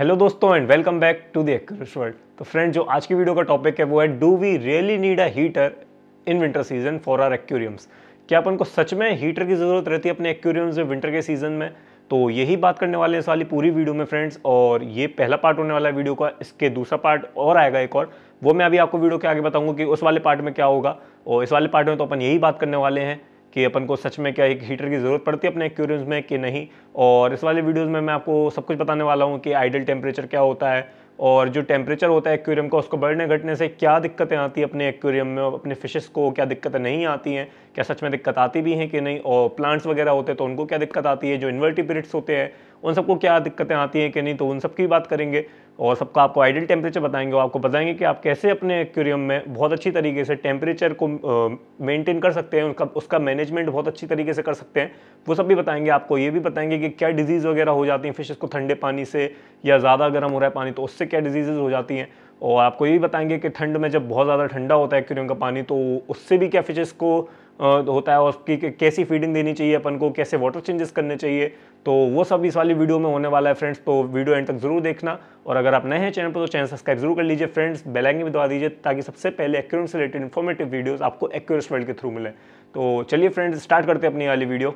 hello दोस्तों and welcome back to the world तो friend जो आज की वीडियो का टॉपिक है वो है do we really need a heater in winter season for our aquariums क्या अपन को सच में हीटर की ज़रूरत रहती है अपने एक्यूरियम्स में विंटर के सीजन में तो यही बात करने वाले हैं इस वाली पूरी वीडियो में फ्रेंड्स और ये पहला पार्ट होने वाला है वीडियो का इसके दूसरा पार्ट और आएगा एक और वो मैं अभी आपको वीडियो के आगे बताऊंगा कि उस वाले पार्ट में क्या होगा और इस वाले पार्ट में तो अपन यही बात करने वाले हैं कि अपन को सच में क्या एक हीटर की ज़रूरत पड़ती है अपने एक्वेरियम्स में कि नहीं और इस वाले वीडियोस में मैं आपको सब कुछ बताने वाला हूँ कि आइडल टेम्परेचर क्या होता है और जो टेम्परेचर होता है एक्वेरियम का उसको बढ़ने घटने से क्या दिक्कतें आती हैं अपने एक्वेरियम में अपने फिशेस को क्या दिक्कतें नहीं आती हैं क्या सच में दिक्कत आती भी हैं कि नहीं और प्लांट्स वगैरह होते हैं तो उनको क्या दिक्कत आती है जो इन्वर्टी पीरियड्स होते हैं उन सबको क्या दिक्कतें आती हैं कि नहीं तो उन सब की बात करेंगे और सबका आपको आइडियल टेम्परेचर बताएंगे और आपको बताएंगे कि आप कैसे अपने एक्वेरियम में बहुत अच्छी तरीके से टेम्परेचर को मेंटेन कर सकते हैं उनका उसका मैनेजमेंट बहुत अच्छी तरीके से कर सकते हैं वो सब भी बताएंगे आपको ये भी बताएंगे कि क्या डिजीज़ वगैरह हो जाती हैं फिशेज़ को ठंडे पानी से या ज़्यादा गर्म हो रहा है पानी तो उससे क्या डिजीज़ हो जाती हैं और आपको ये भी बताएंगे कि ठंड में जब बहुत ज़्यादा ठंडा होता है एक्वेरियम का पानी तो उससे भी क्या फिशेज़ को होता है और उसकी कैसी फीडिंग देनी चाहिए अपन को कैसे वाटर चेंजेस करने चाहिए तो वो सब इस वाली वीडियो में होने वाला है फ्रेंड्स तो वीडियो एंड तक जरूर देखना और अगर आप नए हैं चैनल पर तो चैनल सब्सक्राइब जरूर कर लीजिए फ्रेंड्स बेलाइंगे भी दबा दीजिए ताकि सबसे पहले एक्यूरेंस से रिलेटेड इन्फॉर्मेटिव वीडियोस आपको एक्यूरेंस वर्ल्ड के थ्रू मिले तो चलिए फ्रेंड्स स्टार्ट करते हैं अपनी वाली वीडियो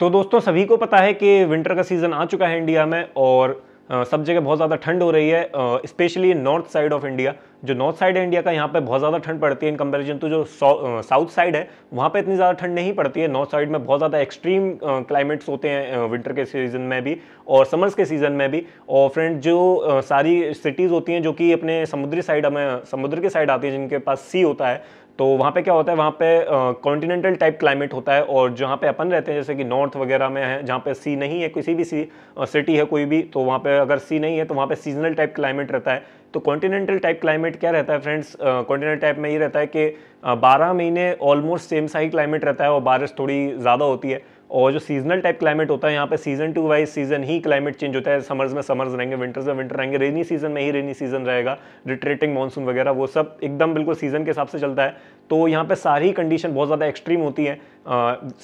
तो दोस्तों सभी को पता है कि विंटर का सीज़न आ चुका है इंडिया में और सब जगह बहुत ज़्यादा ठंड हो रही है specially north side of India जो नॉर्थ साइड है इंडिया का यहाँ पे बहुत ज़्यादा ठंड पड़ती है इन कंपैरिजन तो जो साउथ साइड है वहाँ पे इतनी ज़्यादा ठंड नहीं पड़ती है नॉर्थ साइड में बहुत ज़्यादा एक्सट्रीम क्लाइमेट्स होते हैं विंटर के सीज़न में भी और समर्स के सीज़न में भी और फ्रेंड जो सारी सिटीज़ होती हैं जो कि अपने समुद्री साइड में समुद्र के साइड आती है जिनके पास सी होता है तो वहाँ पे क्या होता है वहाँ पे कॉन्टिनेंटल टाइप क्लाइमेट होता है और जहाँ पे अपन रहते हैं जैसे कि नॉर्थ वगैरह में है जहाँ पे सी नहीं है किसी भी सी सिटी है कोई भी तो वहाँ पे अगर सी नहीं है तो वहाँ पे सीजनल टाइप क्लाइमेट रहता है तो कॉन्टिनेंटल टाइप क्लाइमेट क्या रहता है फ्रेंड्स कॉन्टिनेंटल टाइप में ये रहता है कि बारह महीने ऑलमोस्ट सेम सा ही क्लाइमेट रहता है और बारिश थोड़ी ज़्यादा होती है और जो सीजनल टाइप क्लाइमेट होता है यहाँ पे सीजन टू वाइज सीजन ही क्लाइमेट चेंज होता है समर्स में समर्स रहेंगे विंटर्स में विंटर रहेंगे रेनी सीजन में ही रेनी सीजन रहेगा रिट्रेटिंग मानसून वगैरह वो सब एकदम बिल्कुल सीजन के हिसाब से चलता है तो यहाँ पे सारी कंडीशन बहुत ज़्यादा एक्सट्रीम होती है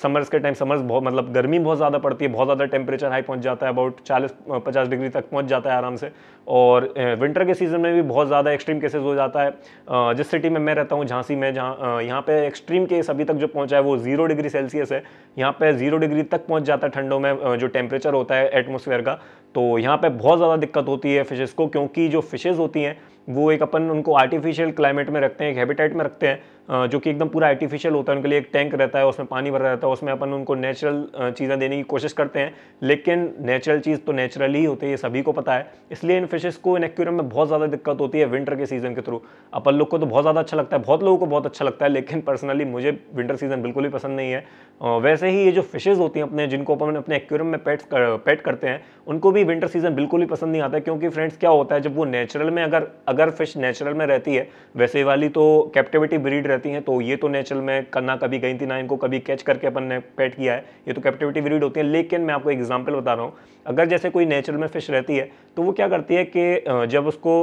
समर्स के टाइम समर्स बहुत मतलब गर्मी बहुत ज़्यादा पड़ती है बहुत ज़्यादा टेम्परेचर हाई पहुंच जाता है अबाउट 40 50 डिग्री तक पहुंच जाता है आराम से और विंटर के सीज़न में भी बहुत ज़्यादा एक्सट्रीम केसेस हो जाता है जिस सिटी में मैं रहता हूँ झांसी में जहाँ यहाँ पर एक्सट्रीम केस अभी तक जो पहुँचा है वो जीरो डिग्री सेल्सियस है यहाँ पर जीरो डिग्री तक पहुँच जाता है ठंडों में जो टेम्परेचर होता है एटमोसफेयर का तो यहाँ पर बहुत ज़्यादा दिक्कत होती है फिशेज़ को क्योंकि जो फिशेज़ होती हैं वो एक अपन उनको आर्टिफिशियल क्लाइमेट में रखते हैं एक हैबिटेट में रखते हैं जो कि एकदम पूरा आर्टिफिशियल होता है उनके लिए एक टैंक रहता है उसमें पानी भरा रहता है उसमें अपन उनको नेचुरल चीज़ें देने की कोशिश करते हैं लेकिन नेचुरल चीज़ तो नेचुरल ही होती है ये सभी को पता है इसलिए इन फिशेज़ को इन एक्वेरियम में बहुत ज़्यादा दिक्कत होती है विंटर के सीज़न के थ्रू अपन लोग को तो बहुत ज़्यादा अच्छा लगता है बहुत लोगों को बहुत अच्छा लगता है लेकिन पर्सनली मुझे विंटर सीज़न बिल्कुल भी पसंद नहीं है वैसे ही ये जो फिशेज़ होती हैं अपने जिनको अपन अपने एक्वेरियम में पेट पेट करते हैं उनको भी विंटर सीज़न बिल्कुल भी पसंद नहीं आता क्योंकि फ्रेंड्स क्या होता है जब वो नेचुरल में अगर अगर फिश नेचुरल में रहती है वैसे वाली तो कैप्टिविटी ब्रीड रहती हैं तो ये तो नेचुरल में करना कभी गई थी ना इनको कभी कैच करके अपन ने पेट किया है ये तो कैप्टिविटी ब्रीड होती है लेकिन मैं आपको एग्जाम्पल बता रहा हूँ अगर जैसे कोई नेचुरल में फिश रहती है तो वो क्या करती है कि जब उसको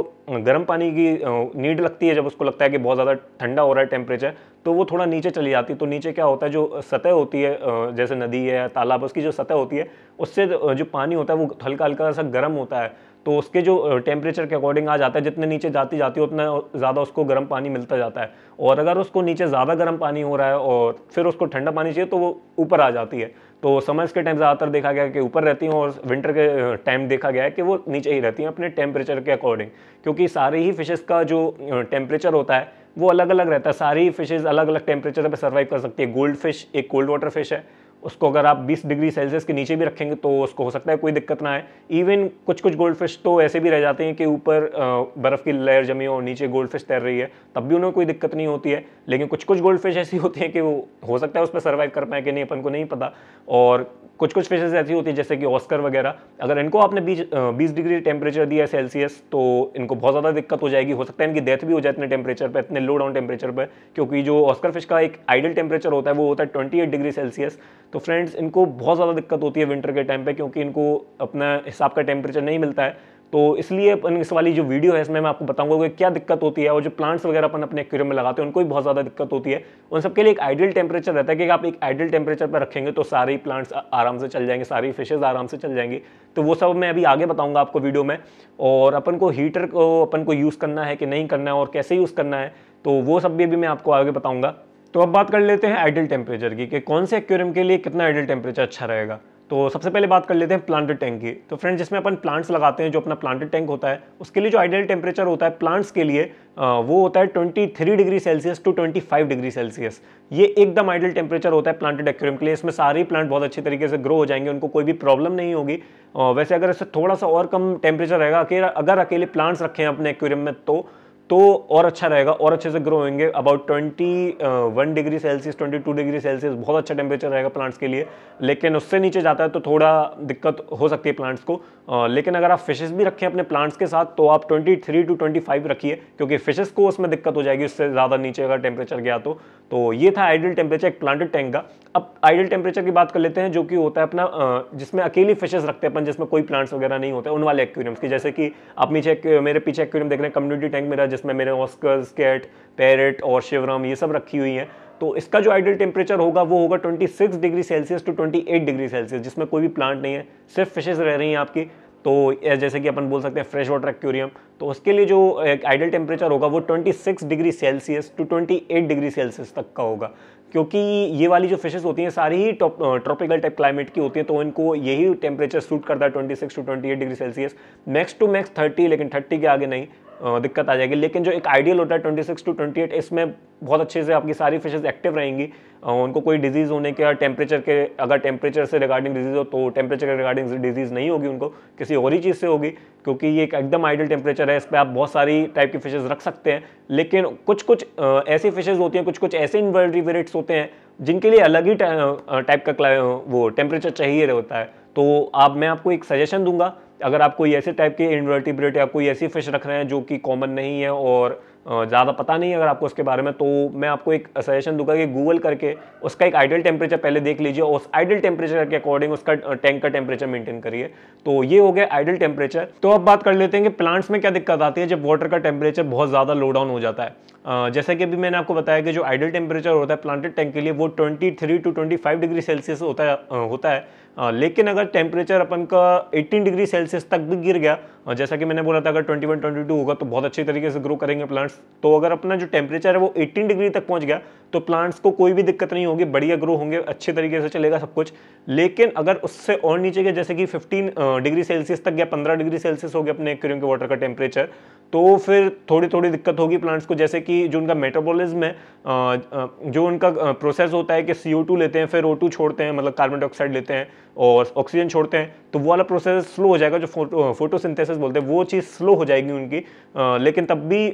गर्म पानी की नीड लगती है जब उसको लगता है कि बहुत ज़्यादा ठंडा हो रहा है टेम्परेचर तो वो थोड़ा नीचे चली जाती है तो नीचे क्या होता है जो सतह होती है जैसे नदी है तालाब उसकी जो सतह होती है उससे जो पानी होता है वो हल्का हल्का सा गर्म होता है तो उसके जो टेम्परेचर के अकॉर्डिंग आ जाता है जितने नीचे जाती जाती है उतना ज़्यादा उसको गर्म पानी मिलता जाता है और अगर उसको नीचे ज़्यादा गर्म पानी हो रहा है और फिर उसको ठंडा पानी चाहिए तो वो ऊपर आ जाती है तो समर्स के टाइम ज़्यादातर देखा गया कि ऊपर रहती हैं और विंटर के टाइम देखा गया है कि वो नीचे ही रहती हैं अपने टेम्परेचर के अकॉर्डिंग क्योंकि सारे ही फिशेज़ का जो टेम्परेचर होता है वो अलग अलग रहता है सारी फिशेज़ अलग अलग टेम्परेचर पर सर्वाइव कर सकती है गोल्ड फिश एक कोल्ड वाटर फिश है उसको अगर आप 20 डिग्री सेल्सियस के नीचे भी रखेंगे तो उसको हो सकता है कोई दिक्कत ना आए इवन कुछ कुछ गोल्ड फिश तो ऐसे भी रह जाते हैं कि ऊपर बर्फ़ की लेयर जमी हो और नीचे गोल्ड फिश तैर रही है तब भी उन्हें कोई दिक्कत नहीं होती है लेकिन कुछ कुछ गोल्ड फिश ऐसी होती हैं कि वो हो सकता है उस पर सर्वाइव कर पाए कि नहीं अपन को नहीं पता और कुछ कुछ फिशेज ऐसी होती है जैसे कि ऑस्कर वगैरह अगर इनको आपने बीस बीस डिग्री टेम्परेचर दिया है सेल्सियस तो इनको बहुत ज़्यादा दिक्कत हो जाएगी हो सकता है इनकी डेथ भी हो जाए इतने टेम्परेचर पर इतने लो डाउन टेम्परेचर पर क्योंकि जो ऑस्कर फिश का एक आइडल टेम्परेचर होता है वो होता है ट्वेंटी डिग्री सेल्सियस तो फ्रेंड्स इनको बहुत ज़्यादा दिक्कत होती है विंटर के टाइम पर क्योंकि इनको अपना हिसाब का टेम्परेचर नहीं मिलता है तो इसलिए अपन इस वाली जो वीडियो है इसमें मैं आपको बताऊंगा कि क्या दिक्कत होती है और जो प्लांट्स वगैरह अपन अपने एक्वेरियम में लगाते हैं उनको भी बहुत ज़्यादा दिक्कत होती है उन सबके लिए एक आइडियल टेम्परेचर रहता है कि आप एक आइडियल टेम्परेचर पर रखेंगे तो सारे प्लांट्स आराम से चल जाएंगे सारी फिशेज़ आराम से चल जाएंगी तो वो सब मैं अभी आगे बताऊँगा आपको वीडियो में और अपन को हीटर को अपन को यूज़ करना है कि नहीं करना है और कैसे यूज़ करना है तो वो सब भी अभी मैं आपको आगे बताऊँगा तो अब बात कर लेते हैं आइडियल टेम्परेचर की कि कौन से एक्वेरियम के लिए कितना आइडियल टेम्परेचर अच्छा रहेगा तो सबसे पहले बात कर लेते हैं प्लांटेड टैंक की तो फ्रेंड्स जिसमें अपन प्लांट्स लगाते हैं जो अपना प्लांटेड टैंक होता है उसके लिए जो आइडियल टेम्परेचर होता है प्लांट्स के लिए वो होता है 23 degree Celsius to 25 degree Celsius ये एकदम आइडियल टेम्परेचर होता है प्लांटेड एक्वेरियम के लिए इसमें सारे प्लांट बहुत अच्छे तरीके से ग्रो हो जाएंगे उनको कोई भी प्रॉब्लम नहीं होगी वैसे अगर इससे थोड़ा सा और कम टेम्परेचर रहेगा अगर अकेले प्लांट्स रखे हैं अपने एक्वेरियम में तो तो और अच्छा रहेगा और अच्छे से ग्रो होंगे about twenty one degree Celsius twenty two degree Celsius बहुत अच्छा टेम्परेचर रहेगा प्लांट्स के लिए लेकिन उससे नीचे जाता है तो थोड़ा दिक्कत हो सकती है प्लांट्स को uh, लेकिन अगर आप फिशेस भी रखें अपने प्लांट्स के साथ तो आप twenty three to twenty five रखिए क्योंकि फिशेस को उसमें दिक्कत हो जाएगी उससे ज़्यादा नीचे अगर टेम्परेचर गया तो तो ये था आइडियल टेम्परेचर एक प्लांटेड टैंक का अब आइडियल टेम्परेचर की बात कर लेते हैं जो कि होता है अपना जिसमें अकेली फिशेस रखते हैं अपन जिसमें कोई प्लांट्स वगैरह नहीं होते उन वाले एक्वेरियम्स की जैसे कि आप नीचे मेरे पीछे एक्वेरियम देख रहे हैं कम्युनिटी टैंक मेरा जिसमें मेरे ऑस्कर्स कैट पैरट और शिवराम ये सब रखी हुई है तो इसका जो आइडियल टेम्परेचर होगा वो होगा 26 degree Celsius to 28 degree Celsius जिसमें कोई भी प्लांट नहीं है सिर्फ फिशेज रह रही हैं आपकी तो जैसे कि अपन बोल सकते हैं फ्रेश वाटर एक्वेरियम तो उसके लिए जो एक आइडल टेम्परेचर होगा वो 26 degree Celsius to 28 degree Celsius तक का होगा क्योंकि ये वाली जो फिशेस होती हैं सारी ही ट्रॉपिकल टाइप क्लाइमेट की होती हैं तो इनको यही टेम्परेचर सूट करता है 26 to 28 degree Celsius max to max 30 लेकिन 30 के आगे नहीं दिक्कत आ जाएगी लेकिन जो एक आइडियल होता है 26 टू 28 इसमें बहुत अच्छे से आपकी सारी फिशेज एक्टिव रहेंगी उनको कोई डिजीज़ होने के या टेम्परेचर के अगर टेम्परेचर से रिगार्डिंग डिजीज़ हो तो टेम्परेचर के रिगार्डिंग डिजीज़ नहीं होगी उनको किसी और ही चीज़ से होगी क्योंकि ये एक एकदम आइडियल टेम्परेचर है इस पर आप बहुत सारी टाइप की फिशेज़ रख सकते हैं लेकिन कुछ कुछ ऐसी फिशेज़ होती हैं कुछ कुछ ऐसे इन्वर्ट्री इन्वर्टिवेरेट्स होते हैं जिनके लिए अलग ही टाइप का वो टेम्परेचर चाहिए होता है तो आप मैं आपको एक सजेशन दूंगा अगर आप कोई ऐसे टाइप के इन्वर्टिब्रेट या कोई ऐसी फिश रख रहे हैं जो कि कॉमन नहीं है और ज़्यादा पता नहीं है अगर आपको उसके बारे में तो मैं आपको एक सजेशन दूंगा कि गूगल करके उसका एक आइडियल टेम्परेचर पहले देख लीजिए और उस आइडियल टेम्परेचर के अकॉर्डिंग उसका टैंक का टेम्परेचर मेंटेन करिए तो ये हो गया आइडियल टेम्परेचर तो अब बात कर लेते हैं कि प्लांट्स में क्या दिक्कत आती है जब वाटर का टेम्परेचर बहुत ज़्यादा लो डाउन हो जाता है जैसा कि अभी मैंने आपको बताया कि जो आइडल टेम्परेचर होता है प्लांटेड टैंक के लिए वो 23 टू 25 डिग्री सेल्सियस होता है होता है लेकिन अगर टेम्परेचर अपन का 18 डिग्री सेल्सियस तक भी गिर गया जैसा कि मैंने बोला था अगर 21 22 होगा तो बहुत अच्छे तरीके से ग्रो करेंगे प्लांट्स तो अगर अपना जो टेम्परेचर है वो 18 डिग्री तक पहुंच गया तो प्लांट्स को कोई भी दिक्कत नहीं होगी बढ़िया ग्रो होंगे अच्छे तरीके से चलेगा सब कुछ लेकिन अगर उससे और नीचे गया जैसे कि फिफ्टीन डिग्री सेल्सियस तक गया पंद्रह डिग्री सेल्सियस हो गया अपने एक्वेरियम के वाटर का टेम्परेचर तो फिर थोड़ी थोड़ी दिक्कत होगी प्लांट्स को जैसे कि कि जो उनका मेटाबॉलिज्म है जो उनका प्रोसेस होता है कि CO2 लेते हैं फिर ओ छोड़ते हैं मतलब कार्बन डाइऑक्साइड लेते हैं और ऑक्सीजन छोड़ते हैं तो वो वाला प्रोसेस स्लो हो जाएगा जो फोटो बोलते हैं वो चीज़ स्लो हो जाएगी उनकी लेकिन तब भी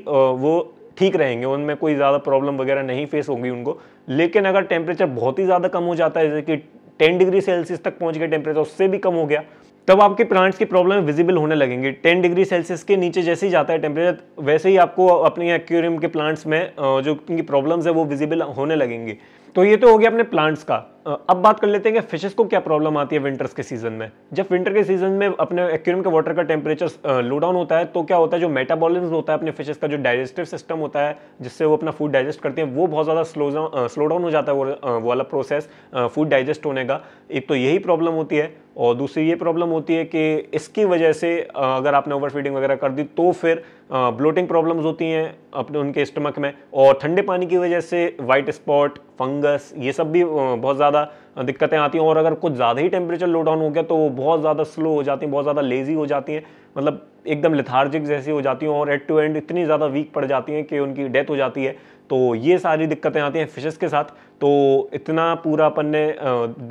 वो ठीक रहेंगे उनमें कोई ज़्यादा प्रॉब्लम वगैरह नहीं फेस होगी उनको लेकिन अगर टेम्परेचर बहुत ही ज़्यादा कम हो जाता है जैसे कि टेन डिग्री सेल्सियस तक पहुंच गया टेम्परेचर उससे भी कम हो गया तब आपके प्लांट्स की प्रॉब्लम विजिबल होने लगेंगे 10 डिग्री सेल्सियस के नीचे जैसे ही जाता है टेम्परेचर वैसे ही आपको अपने एक्वेरियम के प्लांट्स में जो उनकी प्रॉब्लम्स है वो विजिबल होने लगेंगे तो ये तो हो गया अपने प्लांट्स का अब बात कर लेते हैं कि फिशेस को क्या प्रॉब्लम आती है विंटर्स के सीजन में जब विंटर के सीजन में अपने एक्वेरियम के वाटर का टेम्परेचर लो डाउन होता है तो क्या होता है जो मेटाबॉलिज्म होता है अपने फिशेस का जो डाइजेस्टिव सिस्टम होता है जिससे वो अपना फूड डाइजेस्ट करते हैं वो बहुत ज़्यादा स्लो स्लो डाउन हो जाता है वो, वो वाला प्रोसेस फूड डाइजेस्ट होने का एक तो यही प्रॉब्लम होती है और दूसरी ये प्रॉब्लम होती है कि इसकी वजह से अगर आपने ओवर फीडिंग वगैरह कर दी तो फिर ब्लोटिंग प्रॉब्लम्स होती हैं अपने उनके स्टमक में और ठंडे पानी की वजह से वाइट स्पॉट फंगस ये सब भी बहुत ज़्यादा ज़्यादा दिक्कतें आती हैं और अगर कुछ ज़्यादा ही टेम्परेचर लो डाउन हो गया तो वो बहुत ज़्यादा स्लो हो जाती हैं बहुत ज़्यादा लेज़ी हो जाती हैं मतलब एकदम लिथार्जिक जैसी हो जाती हैं और एट टू एंड इतनी ज़्यादा वीक पड़ जाती हैं कि उनकी डेथ हो जाती है तो ये सारी दिक्कतें आती हैं फिशेस के साथ तो इतना पूरा अपन ने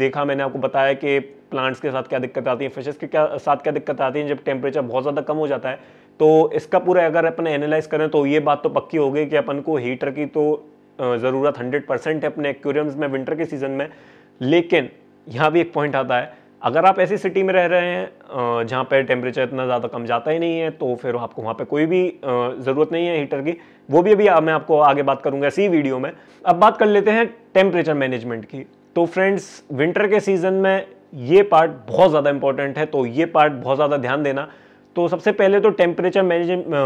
देखा मैंने आपको बताया कि प्लांट्स के साथ क्या दिक्कत आती है फिशेस के क्या साथ क्या दिक्कत आती है जब टेम्परेचर बहुत ज़्यादा कम हो जाता है तो इसका पूरा अगर अपन एनालाइज करें तो ये बात तो पक्की हो गई कि अपन को हीटर की तो ज़रूरत हंड्रेड परसेंट है अपने एक्वेरियम्स में विंटर के सीज़न में लेकिन यहाँ भी एक पॉइंट आता है अगर आप ऐसी सिटी में रह रहे हैं जहाँ पर टेम्परेचर इतना ज़्यादा कम जाता ही नहीं है तो फिर आपको वहाँ पर कोई भी ज़रूरत नहीं है हीटर की वो भी अभी मैं आपको आगे बात करूँगा इसी वीडियो में अब बात कर लेते हैं टेम्परेचर मैनेजमेंट की तो फ्रेंड्स विंटर के सीज़न में ये पार्ट बहुत ज़्यादा इंपॉर्टेंट है तो ये पार्ट बहुत ज़्यादा ध्यान देना तो सबसे पहले तो टेम्परेचर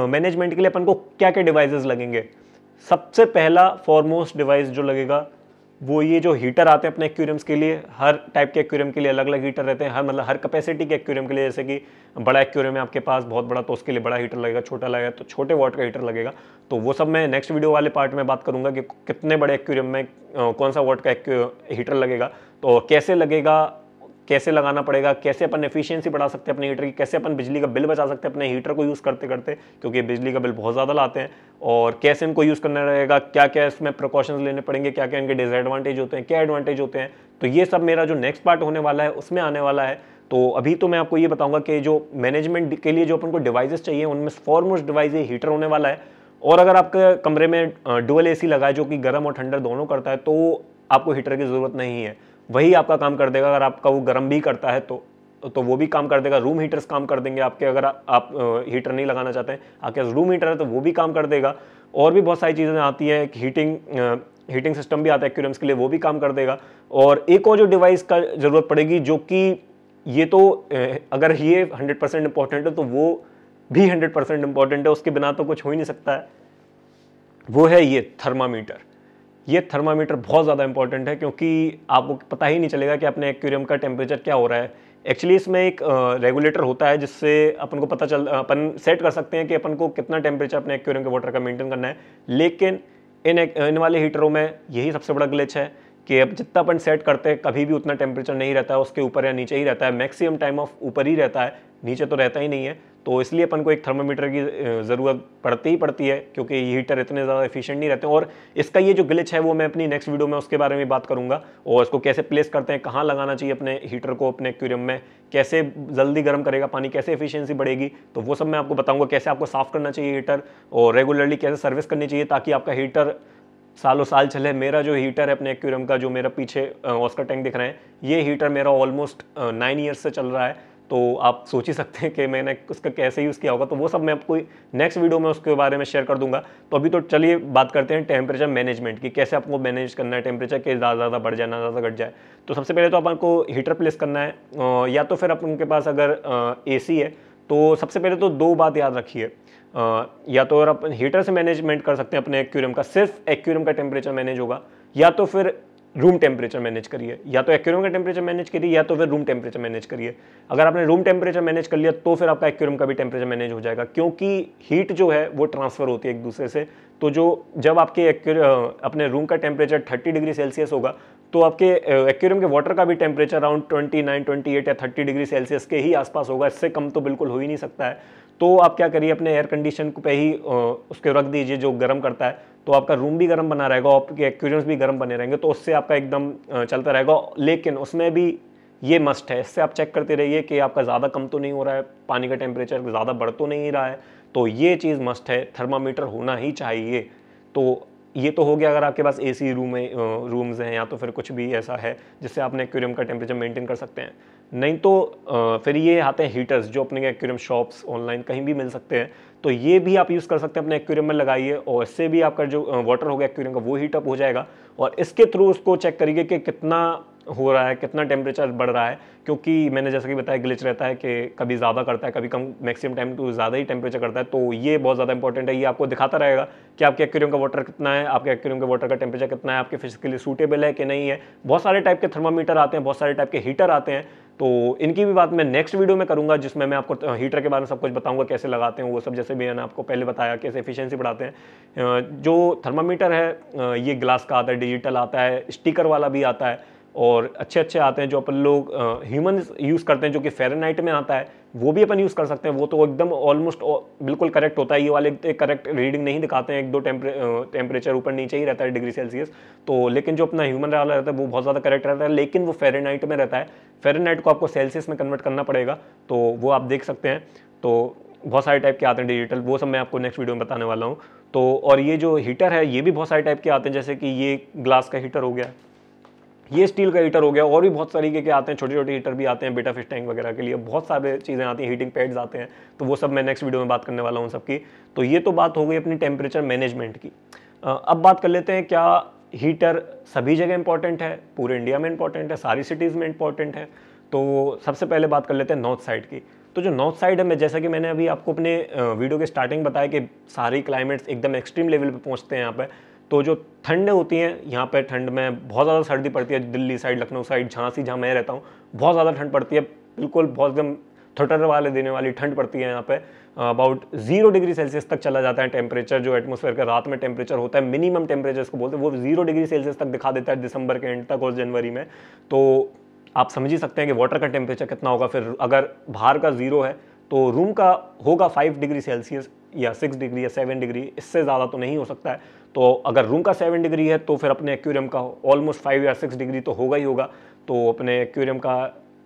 मैनेजमेंट के लिए अपन को क्या क्या डिवाइसेस लगेंगे सबसे पहला फॉरमोस्ट डिवाइस जो लगेगा वो ये जो हीटर आते हैं अपने एक्वेरियम्स के लिए हर टाइप के एक्वेरियम के लिए अलग अलग हीटर रहते हैं हर मतलब हर कैपेसिटी के एक्वेरियम के लिए जैसे कि बड़ा एक्वेरियम है आपके पास बहुत बड़ा तो उसके लिए बड़ा हीटर लगेगा छोटा लगेगा तो छोटे वाट का हीटर लगेगा तो वो सब मैं नेक्स्ट वीडियो वाले पार्ट में बात करूँगा कि कितने बड़े एक्वेरियम में कौन सा वाट का हीटर लगेगा तो कैसे लगेगा कैसे लगाना पड़ेगा कैसे अपन एफिशिएंसी बढ़ा सकते हैं अपने हीटर की कैसे अपन बिजली का बिल बचा सकते हैं अपने हीटर को यूज़ करते करते क्योंकि बिजली का बिल बहुत ज़्यादा लाते हैं और कैसे इनको यूज़ करना रहेगा क्या क्या इसमें प्रिकॉशंस लेने पड़ेंगे क्या क्या इनके डिसएडवांटेज होते हैं क्या एडवांटेज होते हैं तो ये सब मेरा जो नेक्स्ट पार्ट होने वाला है उसमें आने वाला है तो अभी तो मैं आपको ये बताऊंगा कि जो मैनेजमेंट के लिए जो अपन को डिवाइसेस चाहिए उनमें फॉरमोस्ट डिवाइस ये हीटर होने वाला है और अगर आपके कमरे में डुअल एसी लगा है जो कि गर्म और ठंडा दोनों करता है तो आपको हीटर की ज़रूरत नहीं है वही आपका काम कर देगा अगर आपका वो गर्म भी करता है तो तो वो भी काम कर देगा रूम हीटर्स काम कर देंगे आपके अगर आ, आप हीटर नहीं लगाना चाहते हैं आपके पास रूम हीटर है तो वो भी काम कर देगा और भी बहुत सारी चीज़ें आती हैं हीटिंग हीटिंग सिस्टम भी आता है एक्यूरम्स के लिए वो भी काम कर देगा और एक और जो डिवाइस का ज़रूरत पड़ेगी जो कि ये तो अगर ये हंड्रेड परसेंट इंपॉर्टेंट है तो वो भी हंड्रेड परसेंट इंपॉर्टेंट है उसके बिना तो कुछ हो ही नहीं सकता है वो है ये थर्मामीटर ये थर्मामीटर बहुत ज़्यादा इंपॉर्टेंट है क्योंकि आपको पता ही नहीं चलेगा कि अपने एक्वेरियम का टेम्परेचर क्या हो रहा है एक्चुअली इसमें एक रेगुलेटर होता है जिससे अपन को पता चल अपन सेट कर सकते हैं कि अपन को कितना टेम्परेचर अपने एक्वेरियम के वाटर का मेंटेन करना है लेकिन इन इन वाले हीटरों में यही सबसे बड़ा ग्लिच है कि अब जितना अपन सेट करते हैं कभी भी उतना टेम्परेचर नहीं रहता है उसके ऊपर या नीचे ही रहता है मैक्सिमम टाइम ऑफ ऊपर ही रहता है नीचे तो रहता ही नहीं है तो इसलिए अपन को एक थर्मामीटर की ज़रूरत पड़ती ही पड़ती है क्योंकि हीटर इतने ज़्यादा एफिशिएंट नहीं रहते और इसका ये जो ग्लिच है वो मैं अपनी नेक्स्ट वीडियो में उसके बारे में बात करूँगा और इसको कैसे प्लेस करते हैं कहाँ लगाना चाहिए अपने हीटर को अपने एक्वेरियम में कैसे जल्दी गर्म करेगा पानी कैसे एफिशिएंसी बढ़ेगी तो वो सब मैं आपको बताऊँगा कैसे आपको साफ़ करना चाहिए हीटर और रेगुलरली कैसे सर्विस करनी चाहिए ताकि आपका हीटर सालों साल चले मेरा जो हीटर है अपने एक्वेरियम का जो मेरा पीछे ऑस्कर टैंक दिख रहा है ये हीटर मेरा ऑलमोस्ट नाइन ईयर्स से चल रहा है तो आप सोच ही सकते हैं कि मैंने उसका कैसे यूज़ किया होगा तो वो सब मैं आपको नेक्स्ट वीडियो में उसके बारे में शेयर कर दूंगा तो अभी तो चलिए बात करते हैं टेम्परेचर मैनेजमेंट की कैसे आपको मैनेज करना है टेम्परेचर के ज़्यादा ज़्यादा बढ़ जाए ना ज़्यादा घट जाए तो सबसे पहले तो आपको हीटर प्लेस करना है या तो फिर आप उनके पास अगर ए है तो सबसे पहले तो दो बात याद रखिए या तो आप हीटर से मैनेजमेंट कर सकते हैं अपने एक्यूरियम का सिर्फ एक्यूरियम का टेम्परेचर मैनेज होगा या तो फिर रूम टेम्परेचर मैनेज करिए या तो एक्यूरम का टेम्परेचर मैनेज करिए या तो फिर रूम टेम्परेचर मैनेज करिए अगर आपने रूम टेम्परेचर मैनेज कर लिया तो फिर आपका एक्वेरियम का भी टेम्परेचर मैनेज हो जाएगा क्योंकि हीट जो है वो ट्रांसफ़र होती है एक दूसरे से तो जो जब आपके अपने रूम का टेम्परेचर थर्टी डिग्री सेल्सियस होगा तो आपके एक्वेरियम के वाटर का भी temperature around twenty nine twenty eight या थर्टी डिग्री सेल्सियस के ही आसपास होगा इससे कम तो बिल्कुल हो ही नहीं सकता है तो आप क्या करिए अपने एयर कंडीशन पे ही उसके रख दीजिए जो गर्म करता है तो आपका रूम भी गर्म बना रहेगा आपके एक्वेरियम्स भी गर्म बने रहेंगे तो उससे आपका एकदम चलता रहेगा लेकिन उसमें भी ये मस्ट है इससे आप चेक करते रहिए कि आपका ज़्यादा कम तो नहीं हो रहा है पानी का टेम्परेचर ज़्यादा बढ़ तो नहीं रहा है तो ये चीज़ मस्ट है थर्मामीटर होना ही चाहिए तो ये तो हो गया अगर आपके पास एसी रूम रूम्स हैं या तो फिर कुछ भी ऐसा है जिससे आपने एक्वेरियम का टेम्परेचर मेंटेन कर सकते हैं नहीं तो फिर ये आते हैं हीटर्स जो अपने एक्वेरियम शॉप्स ऑनलाइन कहीं भी मिल सकते हैं तो ये भी आप यूज़ कर सकते हैं अपने एक्वेरियम में लगाइए और इससे भी आपका जो वाटर होगा एक्वेरियम का वो हीटअप हो जाएगा और इसके थ्रू उसको चेक करिए कि कितना हो रहा है कितना टेम्परेचर बढ़ रहा है क्योंकि मैंने जैसा कि बताया ग्लिच रहता है कि कभी ज़्यादा करता है कभी कम मैक्सिमम टाइम तो ज़्यादा ही टेम्परेचर करता है तो ये बहुत ज़्यादा इंपॉर्टेंट है ये आपको दिखाता रहेगा कि आपके एक्वेरियम का वाटर कितना है आपके एक्वेरियम के वाटर का टेम्परेचर कितना है आपके फिश के लिए सूटेबल है कि नहीं है बहुत सारे टाइप के थर्मामीटर आते हैं बहुत सारे टाइप के हीटर आते हैं तो इनकी भी बात मैं नेक्स्ट वीडियो में करूँगा जिसमें मैं आपको हीटर के बारे में सब कुछ बताऊँगा कैसे लगाते हैं वो सब जैसे भी मैंने आपको पहले बताया कैसे एफिशिएंसी बढ़ाते हैं जो थर्मामीटर है ये ग्लास का आता है डिजिटल आता है स्टिकर वाला भी आता है और अच्छे अच्छे आते हैं जो अपन लोग ह्यूमन यूज़ करते हैं जो कि फेरनाइट में आता है वो भी अपन यूज़ कर सकते हैं वो तो एकदम ऑलमोस्ट बिल्कुल करेक्ट होता है ये वाले करेक्ट रीडिंग नहीं दिखाते हैं एक दो टेम्परेचर ऊपर नीचे ही रहता है डिग्री सेल्सियस तो लेकिन जो अपना ह्यूमन वाला रहता है वो बहुत ज़्यादा करेक्ट रहता है लेकिन वो फेरेनाइट में रहता है फेरेनाइट को आपको सेल्सियस में कन्वर्ट करना पड़ेगा तो वो आप देख सकते हैं तो बहुत सारे टाइप के आते हैं डिजिटल वो सब मैं आपको नेक्स्ट वीडियो में बताने वाला हूँ तो और ये जो हीटर है ये भी बहुत सारे टाइप के आते हैं जैसे कि ये ग्लास का हीटर हो गया ये स्टील का हीटर हो गया और भी बहुत तरीके के आते हैं छोटे छोटे हीटर भी आते हैं बेटा फिश टैंक वगैरह के लिए बहुत सारे चीज़ें आती हैं हीटिंग पैड्स आते हैं तो वो सब मैं नेक्स्ट वीडियो में बात करने वाला हूँ सबकी तो ये तो बात हो गई अपनी टेम्परेचर मैनेजमेंट की अब बात कर लेते हैं क्या हीटर सभी जगह इंपॉर्टेंट है पूरे इंडिया में इंपॉर्टेंट है सारी सिटीज़ में इंपॉर्टेंट है तो सबसे पहले बात कर लेते हैं नॉर्थ साइड की तो जो नॉर्थ साइड है मैं जैसा कि मैंने अभी आपको अपने वीडियो के स्टार्टिंग बताया कि सारी क्लाइमेट्स एकदम एक्सट्रीम लेवल पे पहुंचते हैं यहाँ पर तो जो ठंडें होती हैं यहाँ पर ठंड में बहुत ज़्यादा सर्दी पड़ती है दिल्ली साइड लखनऊ साइड झांसी जहाँ मैं रहता हूँ बहुत ज़्यादा ठंड पड़ती है बिल्कुल बहुत एकदम थटर वाले देने वाली ठंड पड़ती है यहाँ पे अबाउट जीरो डिग्री सेल्सियस तक चला जाता है टेम्परेचर जो एटमोसफेयर का रात में टेम्परेचर होता है मिनिमम टेम्परेचर इसको बोलते हैं वो जीरो डिग्री सेल्सियस तक दिखा देता है दिसंबर के एंड तक और जनवरी में तो आप समझ ही सकते हैं कि वाटर का टेम्परेचर कितना होगा फिर अगर बाहर का ज़ीरो है तो रूम का होगा फाइव डिग्री सेल्सियस या सिक्स डिग्री या सेवन डिग्री इससे ज़्यादा तो नहीं हो सकता है तो अगर रूम का सेवन डिग्री है तो फिर अपने एक्वेरियम का ऑलमोस्ट फाइव या सिक्स डिग्री तो होगा ही होगा तो अपने एक्वेरियम का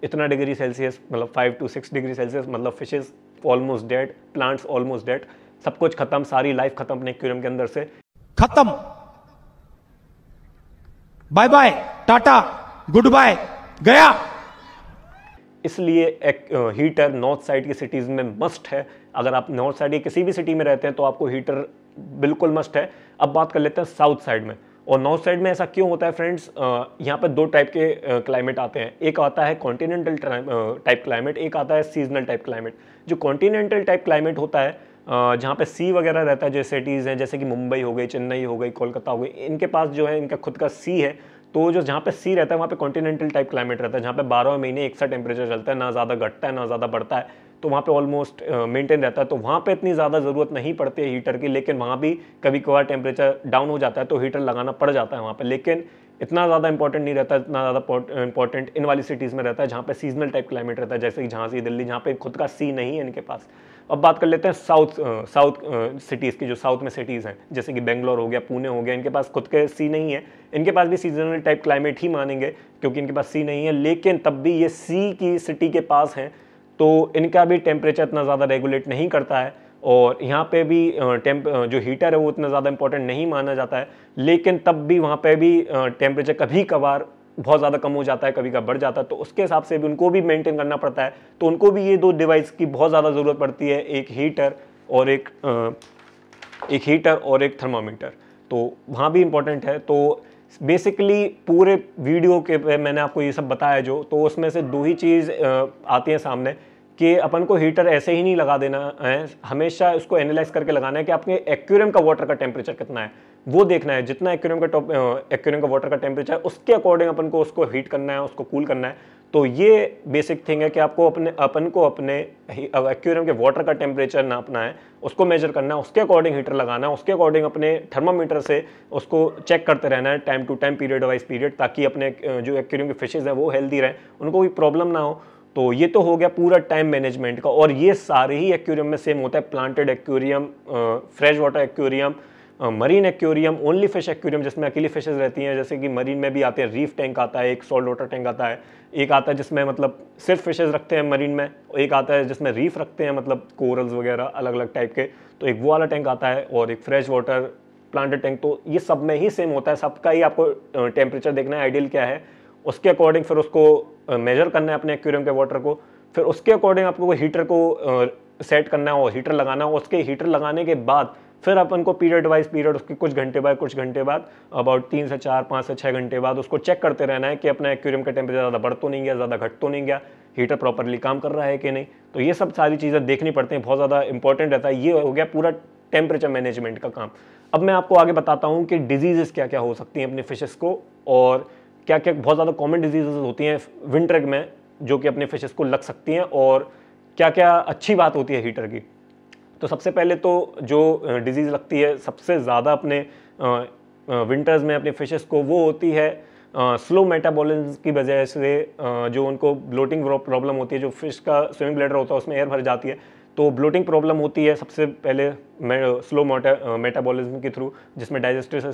इतना डिग्री सेल्सियस मतलब five to six degree Celsius मतलब fishes almost dead plants almost dead सब कुछ खत्म सारी लाइफ खत्म अपने एक्वेरियम के अंदर से खत्म bye bye tata good bye गया इसलिए एक हीटर नॉर्थ साइड की सिटीज़ में मस्ट है अगर आप नॉर्थ साइड की किसी भी सिटी में रहते हैं तो आपको हीटर बिल्कुल मस्ट है अब बात कर लेते हैं साउथ साइड में और नॉर्थ साइड में ऐसा क्यों होता है फ्रेंड्स यहाँ पर दो टाइप के क्लाइमेट आते हैं एक आता है कॉन्टीनेंटल टाइप क्लाइमेट एक आता है सीजनल टाइप क्लाइमेट जो कॉन्टीनेंटल टाइप क्लाइमेट होता है जहाँ पे सी वगैरह रहता है जो सिटीज़ हैं जैसे कि मुंबई हो गई चेन्नई हो गई कोलकाता हो गई इनके पास जो है इनका खुद का सी है तो जो जहाँ पे सी रहता है वहाँ पे कॉन्टिनेंटल टाइप क्लाइमेट रहता है जहाँ पे बारह महीने एक सा टेम्परेचर चलता है ना ज़्यादा घटता है ना ज़्यादा बढ़ता है तो वहाँ पे ऑलमोस्ट मेंटेन uh, रहता है तो वहाँ पे इतनी ज़्यादा ज़रूरत नहीं पड़ती है हीटर की लेकिन वहाँ भी कभी कभार टेम्परेचर डाउन हो जाता है तो हीटर लगाना पड़ जाता है वहाँ पर लेकिन इतना ज़्यादा इंपॉर्टेंट नहीं रहता इतना ज़्यादा इंपॉर्टेंट इन वाली सिटीज़ में रहता है जहाँ पे सीजनल टाइप क्लाइमेट रहता है जैसे कि झांसी दिल्ली जहाँ पे खुद का सी नहीं है इनके पास अब बात कर लेते हैं साउथ साउथ सिटीज़ की जो साउथ में सिटीज़ हैं जैसे कि बेंगलोर हो गया पुणे हो गया इनके पास खुद के सी नहीं है इनके पास भी सीजनल टाइप क्लाइमेट ही मानेंगे क्योंकि इनके पास सी नहीं है लेकिन तब भी ये सी की सिटी के पास हैं तो इनका भी टेम्परेचर इतना ज़्यादा रेगुलेट नहीं करता है और यहाँ पे भी टेम्प जो हीटर है वो उतना ज़्यादा इंपॉर्टेंट नहीं माना जाता है लेकिन तब भी वहाँ पे भी टेम्परेचर कभी कभार बहुत ज़्यादा कम हो जाता है कभी का बढ़ जाता है तो उसके हिसाब से भी उनको भी मेंटेन करना पड़ता है तो उनको भी ये दो डिवाइस की बहुत ज़्यादा ज़रूरत पड़ती है एक हीटर और एक एक हीटर और एक थर्मामीटर तो वहाँ भी इम्पोर्टेंट है तो बेसिकली पूरे वीडियो के पे मैंने आपको ये सब बताया जो तो उसमें से दो ही चीज़ आती है सामने कि अपन को हीटर ऐसे ही नहीं लगा देना है हमेशा उसको एनालाइज करके लगाना है कि आपके एक्यूरियम का वाटर का टेम्परेचर कितना है वो देखना है जितना एक्वेरियम का टॉप एक्वेरियम का वाटर का टेम्परेचर है उसके अकॉर्डिंग अपन को उसको हीट करना है उसको कूल करना है तो ये बेसिक थिंग है कि आपको अपने अपन को अपने एक्वेरियम के वाटर का टेम्परेचर नापना है उसको मेजर करना है उसके अकॉर्डिंग हीटर लगाना है उसके अकॉर्डिंग अपने थर्मामीटर से उसको चेक करते रहना है time to time period wise period ताकि अपने जो एक्वेरियम के फिशेज़ हैं वो हेल्दी रहें उनको कोई प्रॉब्लम ना हो तो ये तो हो गया पूरा टाइम मैनेजमेंट का और ये सारे ही एक्वेरियम में सेम होता है planted aquarium fresh water aquarium marine aquarium only fish aquarium जिसमें अकेली फिशेज रहती हैं जैसे कि मरीन में भी आते हैं रीफ टैंक आता है एक सॉल्ट वाटर टैंक आता है एक आता है जिसमें मतलब सिर्फ फिशेज रखते हैं मरीन में एक आता है जिसमें रीफ रखते हैं मतलब कोरल्स वगैरह अलग अलग टाइप के तो एक वो वाला टैंक आता है और एक फ्रेश वाटर प्लांटेड टैंक तो ये सब में ही सेम होता है सबका ही आपको टेम्परेचर देखना है आइडियल क्या है उसके अकॉर्डिंग फिर उसको मेजर करना है अपने एक्वेरियम के वाटर को फिर उसके अकॉर्डिंग आपको हीटर को सेट करना है और हीटर लगाना है उसके हीटर लगाने के बाद फिर अपन को पीरियड वाइज पीरियड उसके कुछ घंटे बाद कुछ घंटे बाद अबाउट तीन से चार पाँच से छः घंटे बाद उसको चेक करते रहना है कि अपना एक्वेरियम का टेम्परेचर ज़्यादा बढ़ तो नहीं गया ज़्यादा घट तो नहीं गया हीटर प्रॉपरली काम कर रहा है कि नहीं तो ये सब सारी चीज़ें देखनी पड़ती हैं बहुत ज़्यादा इंपॉर्टेंट रहता है ये हो गया पूरा टेम्परेचर मैनेजमेंट का काम अब मैं आपको आगे बताता हूँ कि डिजीज़ क्या क्या हो सकती हैं अपने फिशेस को और क्या क्या बहुत ज़्यादा कॉमन डिजीज़ होती हैं विंटर में जो कि अपने फिशेस को लग सकती हैं और क्या क्या अच्छी बात होती है हीटर की तो सबसे पहले तो जो डिज़ीज़ लगती है सबसे ज़्यादा अपने विंटर्स में अपने फिशेस को वो होती है स्लो मेटाबॉलिज्म की वजह से जो उनको ब्लोटिंग प्रॉब्लम होती है जो फिश का स्विमिंग ब्लेडर होता है उसमें एयर भर जाती है तो ब्लोटिंग प्रॉब्लम होती है सबसे पहले स्लो मेटाबॉलिज्म uh, uh, के थ्रू जिसमें डाइजेस्टिव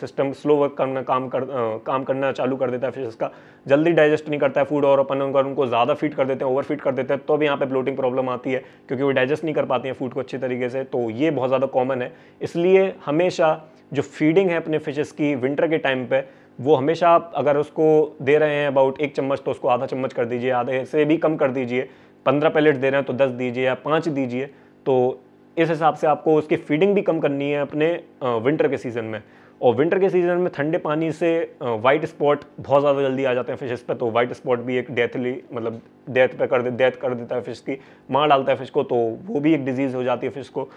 सिस्टम स्लो वर्क करना काम कर uh, काम करना चालू कर देता है फिशेस का जल्दी डाइजेस्ट नहीं करता है फूड और अपन अगर उनको ज़्यादा फीड कर देते हैं ओवर फीड कर देते हैं तो भी यहाँ पे ब्लोटिंग प्रॉब्लम आती है क्योंकि वो डाइजेस्ट नहीं कर पाती हैं फूड को अच्छे तरीके से तो ये बहुत ज़्यादा कॉमन है इसलिए हमेशा जो फीडिंग है अपने फिशेज़ की विंटर के टाइम पर वो हमेशा अगर उसको दे रहे हैं अबाउट एक चम्मच तो उसको आधा चम्मच कर दीजिए आधे से भी कम कर दीजिए पंद्रह पैलेट दे रहे हैं तो दस दीजिए या पाँच दीजिए तो इस हिसाब से आपको उसकी फीडिंग भी कम करनी है अपने विंटर के सीज़न में और विंटर के सीज़न में ठंडे पानी से वाइट स्पॉट बहुत ज़्यादा जल्दी आ जाते हैं फिशेस पे तो वाइट स्पॉट भी एक डेथली मतलब डेथ पे कर दे डेथ कर देता है फिश की मार डालता है फिश को तो वो भी एक डिजीज़ हो जाती है फिश को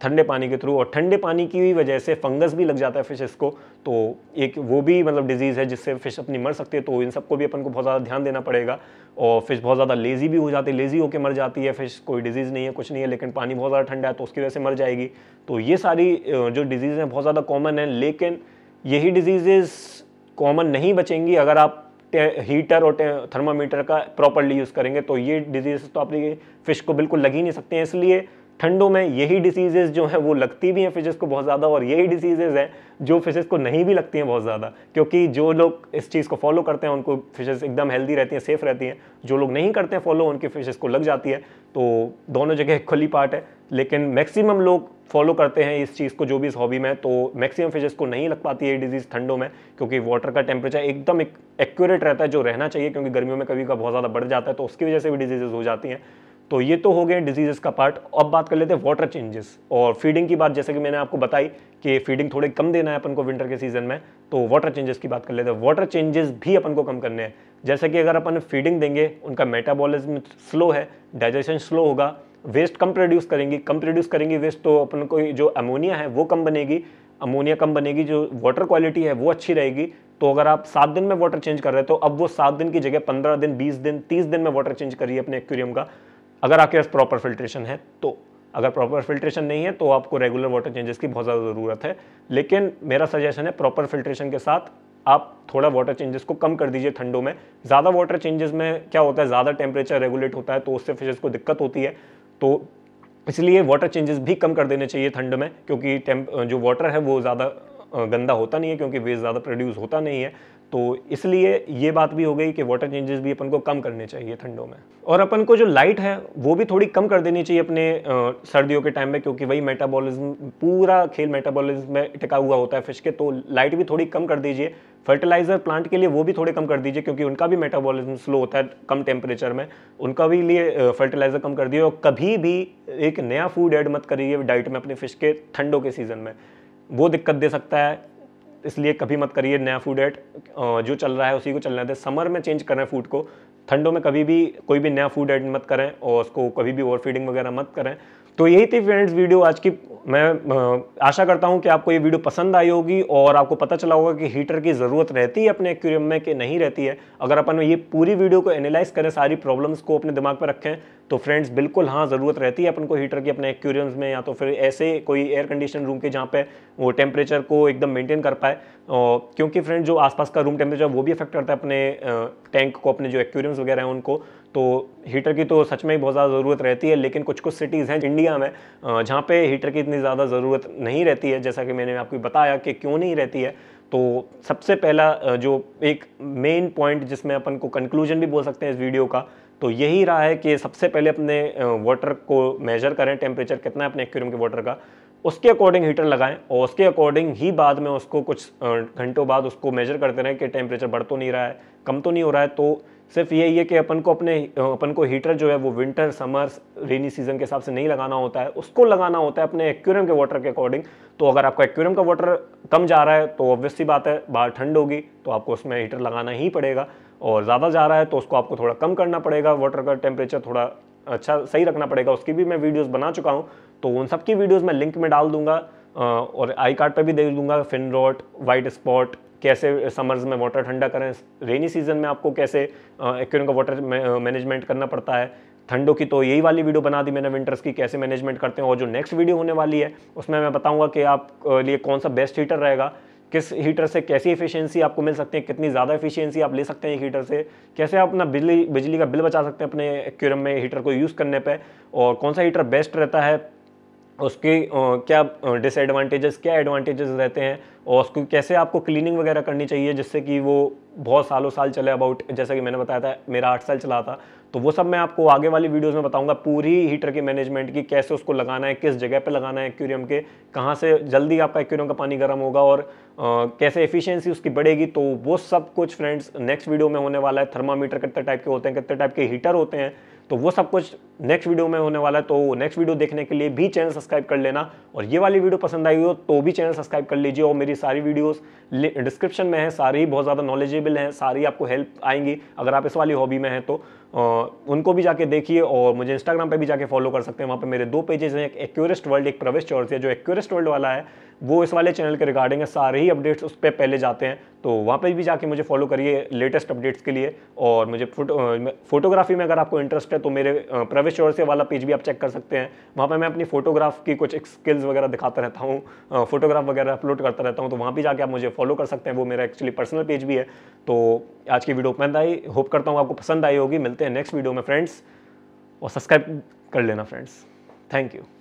ठंडे पानी के थ्रू और ठंडे पानी की वजह से फंगस भी लग जाता है फिशेस को तो एक वो भी मतलब डिजीज़ है जिससे फ़िश अपनी मर सकती है तो इन सबको भी अपन को बहुत ज़्यादा ध्यान देना पड़ेगा और फिश बहुत ज़्यादा लेज़ी भी हो जाती है लेज़ी होकर मर जाती है फिश कोई डिजीज़ नहीं है कुछ नहीं है लेकिन पानी बहुत ज़्यादा ठंडा है तो उसकी वजह से मर जाएगी तो ये सारी जो डिजीज़ हैं बहुत ज़्यादा कॉमन है लेकिन यही डिजीज़ कॉमन नहीं बचेंगी अगर आप हीटर और थर्मामीटर का प्रॉपरली यूज़ करेंगे तो ये डिजीज़ तो आपकी फ़िश को बिल्कुल लग ही नहीं सकते हैं इसलिए ठंडों में यही डिसीजेज़ जो हैं वो लगती भी हैं फिशेज़ को बहुत ज़्यादा और यही डिसीजेज़ हैं जो फिशेज़ को नहीं भी लगती हैं बहुत ज़्यादा क्योंकि जो लोग इस चीज़ को फॉलो करते हैं उनको फिशेज़ एकदम हेल्दी रहती हैं सेफ़ रहती हैं जो लोग नहीं करते हैं फॉलो उनकी फ़िशेज़ को लग जाती है तो दोनों जगह खुली पार्ट है लेकिन मैक्सिमम लोग फॉलो करते हैं इस चीज़ को जो भी इस हॉबी में तो मैक्सिमम फिशेज़ को नहीं लग पाती है ये डिजीज़ ठंडों में क्योंकि वाटर का टेम्परेचर एकदम एक्यूरेट रहता है जो रहना चाहिए क्योंकि गर्मियों में कभी का बहुत ज़्यादा बढ़ जाता है तो उसकी वजह से भी डिजीज़ हो जाती हैं तो ये तो हो गए डिजीजेस का पार्ट अब बात कर लेते हैं वाटर चेंजेस और फीडिंग की बात जैसे कि मैंने आपको बताई कि फीडिंग थोड़ी कम देना है अपन को विंटर के सीजन में तो वाटर चेंजेस की बात कर लेते हैं वाटर चेंजेस भी अपन को कम करने हैं जैसे कि अगर अपन फीडिंग देंगे उनका मेटाबॉलिज्म स्लो है डाइजेशन स्लो होगा वेस्ट कम प्रोड्यूस करेंगी कम प्रोड्यूस करेंगी वेस्ट तो अपन को जो अमोनिया है वो कम बनेगी अमोनिया कम बनेगी जो वाटर क्वालिटी है वो अच्छी रहेगी तो अगर आप सात दिन में वाटर चेंज कर रहे हो तो अब वो सात दिन की जगह पंद्रह दिन बीस दिन तीस दिन में वाटर चेंज करिए अपने एक्वेरियम का अगर आपके पास प्रॉपर फिल्ट्रेशन है तो अगर प्रॉपर फिल्ट्रेशन नहीं है तो आपको रेगुलर वाटर चेंजेस की बहुत ज़्यादा ज़रूरत है लेकिन मेरा सजेशन है प्रॉपर फिल्ट्रेशन के साथ आप थोड़ा वाटर चेंजेस को कम कर दीजिए ठंडों में ज़्यादा वाटर चेंजेस में क्या होता है ज़्यादा टेम्परेचर रेगुलेट होता है तो उससे फिशेज़ को दिक्कत होती है तो इसलिए वाटर चेंजेस भी कम कर देने चाहिए ठंड में क्योंकि जो वाटर है वो ज़्यादा गंदा होता नहीं है क्योंकि वेस्ट ज़्यादा प्रोड्यूस होता नहीं है तो इसलिए ये बात भी हो गई कि वाटर चेंजेस भी अपन को कम करने चाहिए ठंडों में और अपन को जो लाइट है वो भी थोड़ी कम कर देनी चाहिए अपने आ, सर्दियों के टाइम में क्योंकि वही मेटाबॉलिज्म पूरा खेल मेटाबॉलिज्म में टिका हुआ होता है फिश के तो लाइट भी थोड़ी कम कर दीजिए फर्टिलाइज़र प्लांट के लिए वो भी थोड़े कम कर दीजिए क्योंकि उनका भी मेटाबॉलिज्म स्लो होता है कम टेम्परेचर में उनका भी लिए फर्टिलाइज़र कम कर दिए और कभी भी एक नया फूड ऐड मत करिए डाइट में अपने फिश के ठंडों के सीज़न में वो दिक्कत दे सकता है इसलिए कभी मत करिए नया फूड ऐड जो चल रहा है उसी को चलना है समर में चेंज करें फूड को ठंडों में कभी भी कोई भी नया फूड ऐड मत करें और उसको कभी भी ओवर फीडिंग वगैरह मत करें तो यही थी फ्रेंड्स वीडियो आज की मैं आशा करता हूं कि आपको ये वीडियो पसंद आई होगी और आपको पता चला होगा कि हीटर की ज़रूरत रहती है अपने एक्वेरियम में कि नहीं रहती है अगर अपन ये पूरी वीडियो को एनालाइज करें सारी प्रॉब्लम्स को अपने दिमाग पर रखें तो फ्रेंड्स बिल्कुल हाँ ज़रूरत रहती है अपन को हीटर की अपने एक्वेरियम्स में या तो फिर ऐसे कोई एयर कंडीशन रूम के जहाँ पर वो टेम्परेचर को एकदम मेंटेन कर पाए और क्योंकि फ्रेंड्स जो आसपास का रूम टेम्परेचर वो भी अफेक्ट करता है अपने टैंक को अपने जो एक्वेरियम्स वगैरह हैं उनको तो हीटर की तो सच में ही बहुत ज़्यादा ज़रूरत रहती है लेकिन कुछ कुछ सिटीज़ हैं इंडिया में जहाँ पे हीटर की इतनी ज़्यादा ज़रूरत नहीं रहती है जैसा कि मैंने आपको बताया कि क्यों नहीं रहती है तो सबसे पहला जो एक मेन पॉइंट जिसमें अपन को कंक्लूजन भी बोल सकते हैं इस वीडियो का तो यही रहा है कि सबसे पहले अपने वाटर को मेजर करें टेम्परेचर कितना है अपने एक्वेरियम के वाटर का उसके अकॉर्डिंग हीटर लगाएं और उसके अकॉर्डिंग ही बाद में उसको कुछ घंटों बाद उसको मेजर करते रहें कि टेम्परेचर बढ़ तो नहीं रहा है कम तो नहीं हो रहा है तो सिर्फ यही है कि अपन को अपने अपन को हीटर जो है वो विंटर समर रेनी सीजन के हिसाब से नहीं लगाना होता है उसको लगाना होता है अपने एक्वेरियम के वाटर के अकॉर्डिंग तो अगर आपका एक्वेरियम का वाटर कम जा रहा है तो ऑब्वियसली बात है बाहर ठंड होगी तो आपको उसमें हीटर लगाना ही पड़ेगा और ज़्यादा जा रहा है तो उसको आपको थोड़ा कम करना पड़ेगा वाटर का टेम्परेचर थोड़ा अच्छा सही रखना पड़ेगा उसकी भी मैं वीडियोज़ बना चुका हूँ तो उन सबकी वीडियोज़ मैं लिंक में डाल दूंगा और आई कार्ड पर भी देख दूंगा फिन रॉट वाइट स्पॉट कैसे समर्स में वाटर ठंडा करें रेनी सीजन में आपको कैसे एक्वेरियम का वाटर मैनेजमेंट करना पड़ता है ठंडों की तो यही वाली वीडियो बना दी मैंने विंटर्स की कैसे मैनेजमेंट करते हैं और जो नेक्स्ट वीडियो होने वाली है उसमें मैं बताऊंगा कि आप लिए कौन सा बेस्ट हीटर रहेगा किस हीटर से कैसी एफिशिएंसी आपको मिल सकती है कितनी ज़्यादा एफिशिएंसी आप ले सकते हैं एक हीटर से कैसे आप अपना बिजली बिजली का बिल बचा सकते हैं अपने एक्वेरियम में हीटर को यूज़ करने पर और कौन सा हीटर बेस्ट रहता है उसकी क्या डिसएडवांटेजेस क्या एडवांटेजेस रहते हैं और उसको कैसे आपको क्लीनिंग वगैरह करनी चाहिए जिससे कि वो बहुत सालों साल चले अबाउट जैसा कि मैंने बताया था मेरा आठ साल चला था तो वो सब मैं आपको आगे वाली वीडियोस में बताऊंगा पूरी हीटर की मैनेजमेंट की कैसे उसको लगाना है किस जगह पर लगाना है एक्वेरियम के कहाँ से जल्दी आपका एक्वेरियम का पानी गर्म होगा और आ, कैसे एफिशिएंसी उसकी बढ़ेगी तो वो सब कुछ फ्रेंड्स नेक्स्ट वीडियो में होने वाला है थर्मामीटर कितने टाइप के होते हैं कितने टाइप के हीटर होते हैं तो वो सब कुछ नेक्स्ट वीडियो में होने वाला है तो नेक्स्ट वीडियो देखने के लिए भी चैनल सब्सक्राइब कर लेना और ये वाली वीडियो पसंद आई हो तो भी चैनल सब्सक्राइब कर लीजिए और मेरी सारी वीडियोस डिस्क्रिप्शन में है सारी बहुत ज़्यादा नॉलेजेबल हैं सारी आपको हेल्प आएंगी अगर आप इस वाली हॉबी में हैं तो उनको भी जाके देखिए और मुझे इंस्टाग्राम पे भी जाके फॉलो कर सकते हैं वहाँ पे मेरे दो पेजेस हैं एक एक्यूरेस्ट वर्ल्ड एक प्रवेश चौरसिया जो एक्यूरेस्ट वर्ल्ड वाला है वो इस वाले चैनल के रिगार्डिंग है सारे ही अपडेट्स उस पर पहले जाते हैं तो वहाँ पे भी जाके मुझे फॉलो करिए लेटेस्ट अपडेट्स के लिए और मुझे फोटो फोटोग्राफी में अगर आपको इंटरेस्ट है तो मेरे प्रवेश चौरसिया वाला पेज भी आप चेक कर सकते हैं वहाँ पर मैं अपनी फोटोग्राफ की कुछ स्किल्स वगैरह दिखाता रहता हूँ फोटोग्राफ वगैरह अपलोड करता रहता हूँ तो वहाँ भी जाके आप मुझे फॉलो कर सकते हैं वो मेरा एक्चुअली पर्सनल पेज भी है तो आज की वीडियो पसंद आई होप करता हूँ आपको पसंद आई होगी मिलता मिलते हैं नेक्स्ट वीडियो में फ्रेंड्स और सब्सक्राइब कर लेना फ्रेंड्स थैंक यू